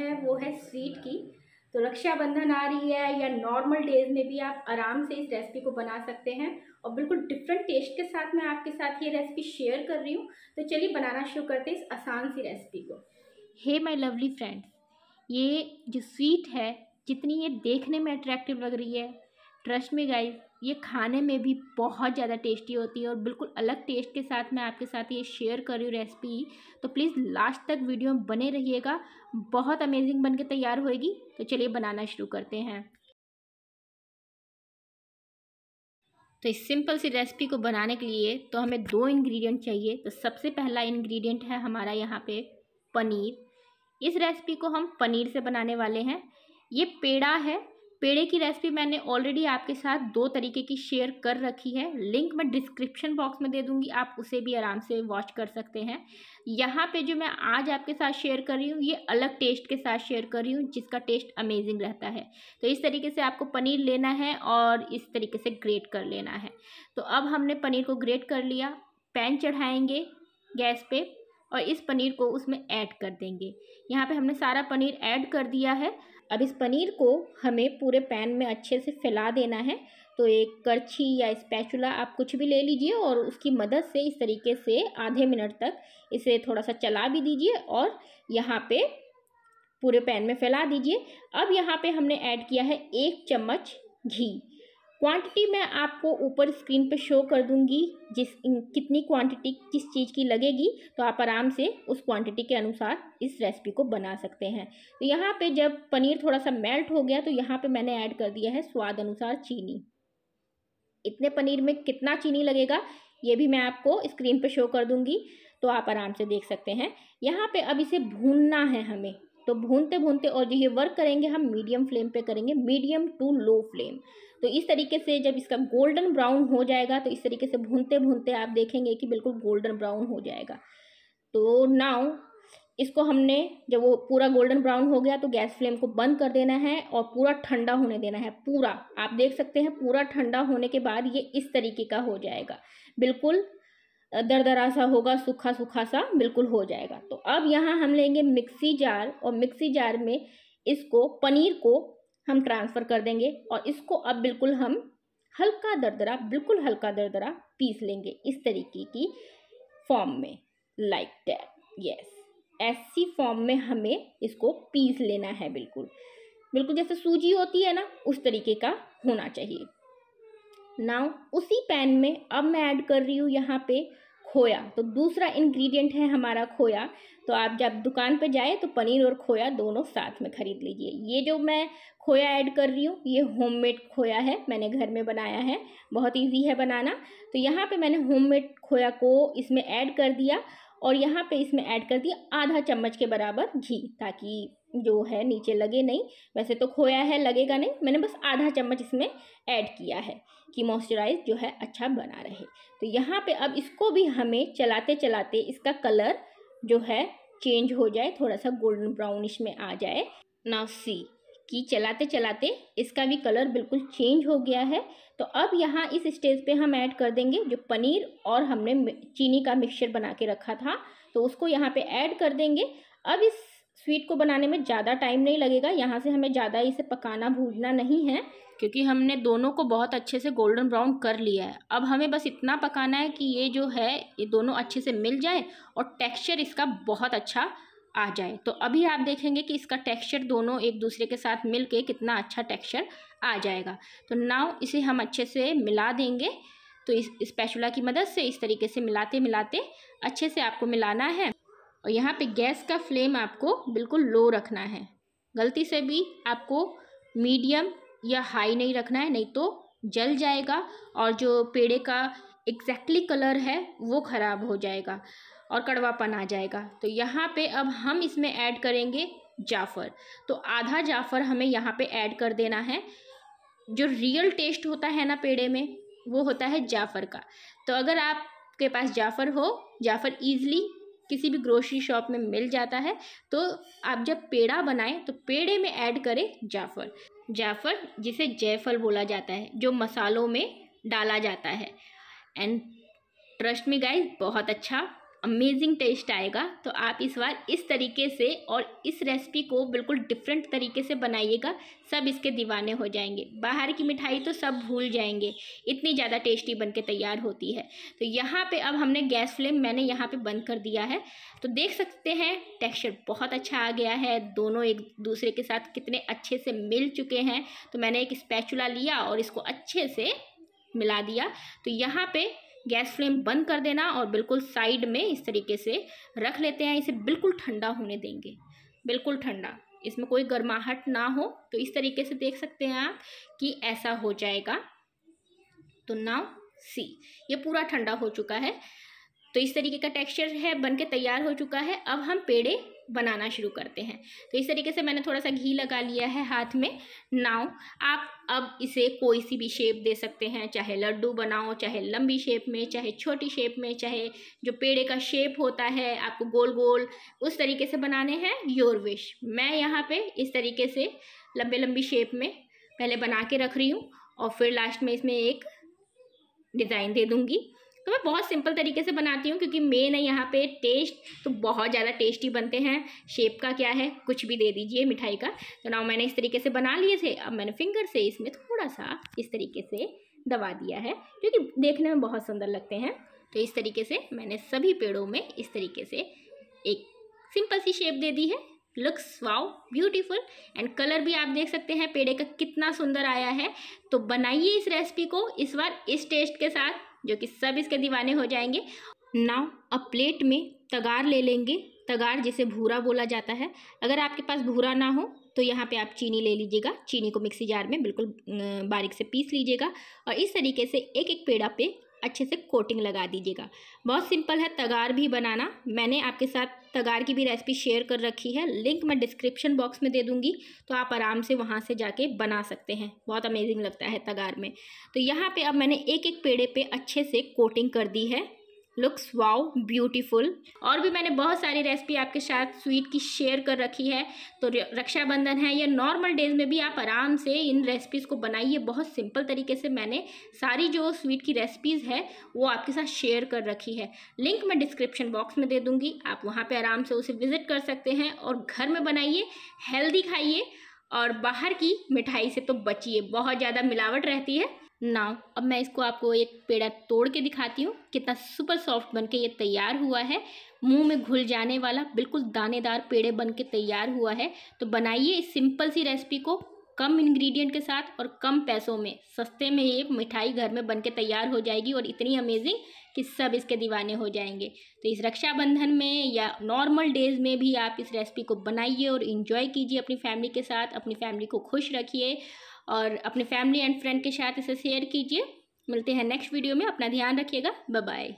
रही है वो है स्वीट की तो रक्षाबंधन आ रही है या नॉर्मल डेज में भी आप आराम से इस रेसिपी को बना सकते हैं और बिल्कुल डिफरेंट टेस्ट के साथ मैं आपके साथ ये रेसिपी शेयर कर रही हूँ तो चलिए बनाना शुरू करते हैं इस आसान सी रेसिपी को हे माई लवली फ्रेंड्स ये जो स्वीट है जितनी ये देखने में अट्रैक्टिव लग रही है ट्रस्ट में गाइस ये खाने में भी बहुत ज़्यादा टेस्टी होती है और बिल्कुल अलग टेस्ट के साथ मैं आपके साथ ये शेयर कर रही हूँ रेसिपी तो प्लीज़ लास्ट तक वीडियो में बने रहिएगा बहुत अमेजिंग बन के तैयार होएगी तो चलिए बनाना शुरू करते हैं तो इस सिंपल सी रेसिपी को बनाने के लिए तो हमें दो इन्ग्रीडियंट चाहिए तो सबसे पहला इन्ग्रीडियंट है हमारा यहाँ पे पनीर इस रेसिपी को हम पनीर से बनाने वाले हैं ये पेड़ा है पेड़े की रेसिपी मैंने ऑलरेडी आपके साथ दो तरीके की शेयर कर रखी है लिंक मैं डिस्क्रिप्शन बॉक्स में दे दूंगी आप उसे भी आराम से वॉच कर सकते हैं यहाँ पे जो मैं आज आपके साथ शेयर कर रही हूँ ये अलग टेस्ट के साथ शेयर कर रही हूँ जिसका टेस्ट अमेजिंग रहता है तो इस तरीके से आपको पनीर लेना है और इस तरीके से ग्रेट कर लेना है तो अब हमने पनीर को ग्रेट कर लिया पैन चढ़ाएँगे गैस पर और इस पनीर को उसमें ऐड कर देंगे यहाँ पे हमने सारा पनीर ऐड कर दिया है अब इस पनीर को हमें पूरे पैन में अच्छे से फैला देना है तो एक करछी या स्पैचुला आप कुछ भी ले लीजिए और उसकी मदद से इस तरीके से आधे मिनट तक इसे थोड़ा सा चला भी दीजिए और यहाँ पे पूरे पैन में फैला दीजिए अब यहाँ पे हमने ऐड किया है एक चम्मच घी क्वांटिटी मैं आपको ऊपर स्क्रीन पर शो कर दूंगी जिस कितनी क्वांटिटी किस चीज़ की लगेगी तो आप आराम से उस क्वांटिटी के अनुसार इस रेसिपी को बना सकते हैं तो यहाँ पे जब पनीर थोड़ा सा मेल्ट हो गया तो यहाँ पे मैंने ऐड कर दिया है स्वाद अनुसार चीनी इतने पनीर में कितना चीनी लगेगा ये भी मैं आपको स्क्रीन पर शो कर दूँगी तो आप आराम से देख सकते हैं यहाँ पर अब इसे भूनना है हमें तो भूनते भूनते और जो ये वर्क करेंगे हम मीडियम फ्लेम पे करेंगे मीडियम टू लो फ्लेम तो इस तरीके से जब इसका गोल्डन ब्राउन हो जाएगा तो इस तरीके से भूनते भूनते आप देखेंगे कि बिल्कुल गोल्डन ब्राउन हो जाएगा तो नाउ इसको हमने जब वो पूरा गोल्डन ब्राउन हो गया तो गैस फ्लेम को बंद कर देना है और पूरा ठंडा होने देना है पूरा आप देख सकते हैं पूरा ठंडा होने के बाद ये इस तरीके का हो जाएगा बिल्कुल दर दरा सा होगा सूखा सूखा सा बिल्कुल हो जाएगा तो अब यहाँ हम लेंगे मिक्सी जार और मिक्सी जार में इसको पनीर को हम ट्रांसफ़र कर देंगे और इसको अब बिल्कुल हम हल्का दरदरा बिल्कुल हल्का दरदरा पीस लेंगे इस तरीके की फॉर्म में लाइक दैट यस ऐसी फॉर्म में हमें इसको पीस लेना है बिल्कुल बिल्कुल जैसे सूजी होती है ना उस तरीके का होना चाहिए नाउ उसी पैन में अब मैं ऐड कर रही हूँ यहाँ पे खोया तो दूसरा इंग्रेडिएंट है हमारा खोया तो आप जब दुकान पर जाए तो पनीर और खोया दोनों साथ में खरीद लीजिए ये जो मैं खोया ऐड कर रही हूँ ये होममेड खोया है मैंने घर में बनाया है बहुत इजी है बनाना तो यहाँ पे मैंने होममेड खोया को इसमें ऐड कर दिया और यहाँ पे इसमें ऐड कर दिया आधा चम्मच के बराबर घी ताकि जो है नीचे लगे नहीं वैसे तो खोया है लगेगा नहीं मैंने बस आधा चम्मच इसमें ऐड किया है कि मॉइस्चराइज जो है अच्छा बना रहे तो यहाँ पे अब इसको भी हमें चलाते चलाते इसका कलर जो है चेंज हो जाए थोड़ा सा गोल्डन ब्राउनिश में आ जाए नाउ सी कि चलाते चलाते इसका भी कलर बिल्कुल चेंज हो गया है तो अब यहाँ इस स्टेज पे हम ऐड कर देंगे जो पनीर और हमने चीनी का मिक्सचर बना के रखा था तो उसको यहाँ पे ऐड कर देंगे अब इस स्वीट को बनाने में ज़्यादा टाइम नहीं लगेगा यहाँ से हमें ज़्यादा इसे पकाना भूजना नहीं है क्योंकि हमने दोनों को बहुत अच्छे से गोल्डन ब्राउन कर लिया है अब हमें बस इतना पकाना है कि ये जो है ये दोनों अच्छे से मिल जाए और टेक्सचर इसका बहुत अच्छा आ जाए तो अभी आप देखेंगे कि इसका टेक्सचर दोनों एक दूसरे के साथ मिल के कितना अच्छा टेक्स्चर आ जाएगा तो नाव इसे हम अच्छे से मिला देंगे तो इस स्पैचुला की मदद से इस तरीके से मिलाते मिलाते अच्छे से आपको मिलाना है और यहाँ पे गैस का फ्लेम आपको बिल्कुल लो रखना है गलती से भी आपको मीडियम या हाई नहीं रखना है नहीं तो जल जाएगा और जो पेड़े का एग्जैक्टली कलर है वो ख़राब हो जाएगा और कड़वापन आ जाएगा तो यहाँ पे अब हम इसमें ऐड करेंगे जाफ़र तो आधा जाफ़र हमें यहाँ पे ऐड कर देना है जो रियल टेस्ट होता है ना पेड़े में वो होता है जाफ़र का तो अगर आपके पास जाफ़र हो जाफ़र ईज़िली किसी भी ग्रोसरी शॉप में मिल जाता है तो आप जब पेड़ा बनाएं तो पेड़े में ऐड करें जाफर जाफर जिसे जयफल बोला जाता है जो मसालों में डाला जाता है एंड ट्रस्ट में गाइस बहुत अच्छा अमेजिंग टेस्ट आएगा तो आप इस बार इस तरीके से और इस रेसिपी को बिल्कुल डिफरेंट तरीके से बनाइएगा सब इसके दीवाने हो जाएंगे बाहर की मिठाई तो सब भूल जाएंगे इतनी ज़्यादा टेस्टी बन के तैयार होती है तो यहाँ पे अब हमने गैस फ्लेम मैंने यहाँ पे बंद कर दिया है तो देख सकते हैं टेक्स्चर बहुत अच्छा आ गया है दोनों एक दूसरे के साथ कितने अच्छे से मिल चुके हैं तो मैंने एक स्पैचुला लिया और इसको अच्छे से मिला दिया तो यहाँ पे गैस फ्लेम बंद कर देना और बिल्कुल साइड में इस तरीके से रख लेते हैं इसे बिल्कुल ठंडा होने देंगे बिल्कुल ठंडा इसमें कोई गर्माहट ना हो तो इस तरीके से देख सकते हैं आप कि ऐसा हो जाएगा तो नाउ सी ये पूरा ठंडा हो चुका है तो इस तरीके का टेक्सचर है बन के तैयार हो चुका है अब हम पेड़े बनाना शुरू करते हैं तो इस तरीके से मैंने थोड़ा सा घी लगा लिया है हाथ में नाव आप अब इसे कोई सी भी शेप दे सकते हैं चाहे लड्डू बनाओ चाहे लंबी शेप में चाहे छोटी शेप में चाहे जो पेड़े का शेप होता है आपको गोल गोल उस तरीके से बनाने हैं योर विश मैं यहाँ पे इस तरीके से लंबे लंबी शेप में पहले बना के रख रही हूँ और फिर लास्ट में इसमें एक डिज़ाइन दे दूँगी तो मैं बहुत सिंपल तरीके से बनाती हूँ क्योंकि मेन है यहाँ पे टेस्ट तो बहुत ज़्यादा टेस्टी बनते हैं शेप का क्या है कुछ भी दे दीजिए मिठाई का तो ना मैंने इस तरीके से बना लिए थे अब मैंने फिंगर से इसमें थोड़ा सा इस तरीके से दबा दिया है क्योंकि देखने में बहुत सुंदर लगते हैं तो इस तरीके से मैंने सभी पेड़ों में इस तरीके से एक सिंपल सी शेप दे दी है looks wow beautiful and colour भी आप देख सकते हैं पेड़े का कितना सुंदर आया है तो बनाइए इस रेसिपी को इस बार इस टेस्ट के साथ जो कि सब इसके दीवाने हो जाएंगे नाव अ प्लेट में तगार ले लेंगे तगार जिसे भूरा बोला जाता है अगर आपके पास भूरा ना हो तो यहाँ पे आप चीनी ले लीजिएगा चीनी को मिक्सी जार में बिल्कुल बारीक से पीस लीजिएगा और इस तरीके से एक एक पेड़ा पे अच्छे से कोटिंग लगा दीजिएगा बहुत सिंपल है तगार भी बनाना मैंने आपके साथ तगार की भी रेसिपी शेयर कर रखी है लिंक मैं डिस्क्रिप्शन बॉक्स में दे दूँगी तो आप आराम से वहाँ से जाके बना सकते हैं बहुत अमेजिंग लगता है तगार में तो यहाँ पर अब मैंने एक एक पेड़े पर पे अच्छे से कोटिंग कर दी है लुक्स वाओ ब्यूटीफुल और भी मैंने बहुत सारी रेसिपी आपके साथ स्वीट की शेयर कर रखी है तो रक्षाबंधन है या नॉर्मल डेज में भी आप आराम से इन रेसिपीज़ को बनाइए बहुत सिंपल तरीके से मैंने सारी जो स्वीट की रेसिपीज़ है वो आपके साथ शेयर कर रखी है लिंक मैं डिस्क्रिप्शन बॉक्स में दे दूँगी आप वहाँ पर आराम से उसे विज़िट कर सकते हैं और घर में बनाइए हेल्दी खाइए और बाहर की मिठाई से तो बचिए बहुत ज़्यादा मिलावट रहती है नाव अब मैं इसको आपको एक पेड़ा तोड़ के दिखाती हूँ कितना सुपर सॉफ्ट बन के ये तैयार हुआ है मुंह में घुल जाने वाला बिल्कुल दानेदार पेड़े बन के तैयार हुआ है तो बनाइए इस सिंपल सी रेसिपी को कम इंग्रेडिएंट के साथ और कम पैसों में सस्ते में ये मिठाई घर में बन के तैयार हो जाएगी और इतनी अमेजिंग कि सब इसके दीवाने हो जाएंगे तो इस रक्षाबंधन में या नॉर्मल डेज में भी आप इस रेसिपी को बनाइए और इन्जॉय कीजिए अपनी फैमिली के साथ अपनी फैमिली को खुश रखिए और अपने फैमिली एंड फ्रेंड के साथ इसे शेयर कीजिए मिलते हैं नेक्स्ट वीडियो में अपना ध्यान रखिएगा बाय